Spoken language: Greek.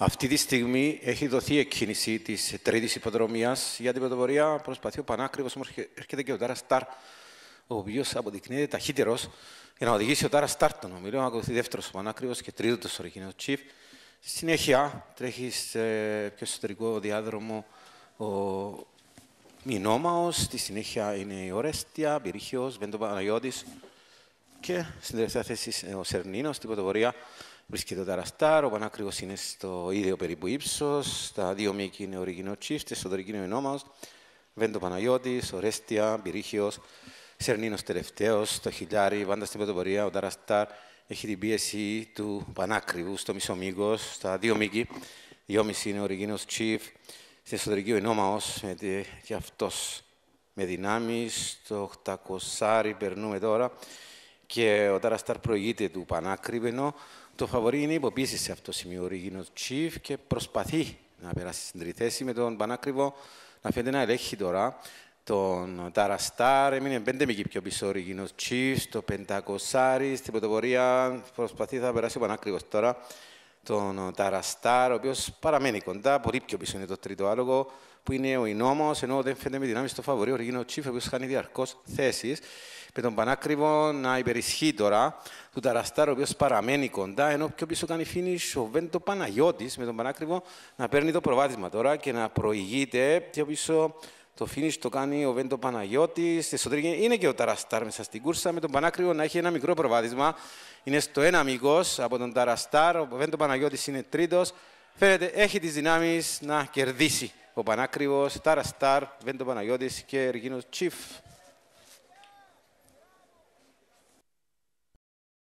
Αυτή τη στιγμή έχει δοθεί η εκκίνηση της τρίτης υποδρομία για την πρωτοπορία. Προσπαθεί ο Πανάκριβος, όμως έρχεται και ο Τάρας Σταρ, ο οποίος αποδεικνύεται ταχύτερος για να οδηγήσει ο Τάρας Σταρ τον ομιλό. Ακολουθεί δεύτερος ο Πανάκριβος και τρίτος ο Ρικίνο Τσίφ. Στη συνέχεια τρέχει σε πιο εσωτερικό διάδρομο ο Μινόμαος. Στη συνέχεια είναι η Ορέστια, Πυρίχιο, Βέντο Παναγιώτης και στην τελευταία θέση ο Σερνίνος στην πρωτοπορία. Βρίσκεται ο Ταραστάρ, ο πανάκριβος είναι στο ίδιο περίπου ύψος, τα δύο μήκη είναι ο Ριγινό Τσίφτες, ο Δωρικίνο Ενώμαος, Βέντο Παναγιώτης, Ορέστια, Πυρίχιος, Σερνίνος Τελευταίος, το Χιλιάρι, πάντα στην πρωτοπορία, ο Ταραστάρ έχει την πίεση του Πανάκριβου στο μισό μήκος, στα δύο μήκη, δυόμιση είναι ο Ρίγινο Τσίφ, στην εσωτερική ο Ενώμαος και αυτός με δυνάμει. το 800 περνούμε τώρα και ο Ταραστάρ προηγείται του πανάκριβενο. Το φαβορή είναι υποποίηση σε αυτό το σημείο. Ο Ρίγινος Τσίφ και προσπαθεί να περάσει στην τρίτη θέση με τον Πανάκριβο να φαίνεται να ελέγχει τώρα. Τον Ταραστάρ έμεινε πέντε μήκη πιο πίσω ο Ρίγινος Τσίφ, το Πεντακοσάρι στην πρωτοπορία. Προσπαθεί να περάσει ο Πανάκριβος τώρα. Τον Ταραστάρ, ο οποίος παραμένει κοντά, πολύ πιο πίσω είναι το τρίτο άλογο που είναι ο Ινόμος, ενώ δεν φαίνεται με δυνάμεις στο φαβορή ο Ρίγινος Τσίφ, ο οποίος χάνει διαρκώς θέσεις με τον Πανάκριβο να υπερισχύει τώρα του Ταραστάρ, ο οποίος παραμένει κοντά, ενώ πιο πίσω κάνει φίνις ο Βέντο Παναγιώτης με τον Πανάκριβο να παίρνει το προβάδισμα τώρα και να προηγείται πιο πίσω. Το φίνις το κάνει ο Βέντο Παναγιώτης. Είναι και ο Ταραστάρ μέσα στην κούρσα με τον Πανάκριβο να έχει ένα μικρό προβάδισμα. Είναι στο ένα μήκο από τον Ταραστάρ. Ο Βέντο Παναγιώτης είναι τρίτος. Φαίνεται έχει τις δυνάμεις να κερδίσει ο Πανάκριβος, Ταραστάρ, Βέντο Παναγιώτης και Εργίνο Τσίφ.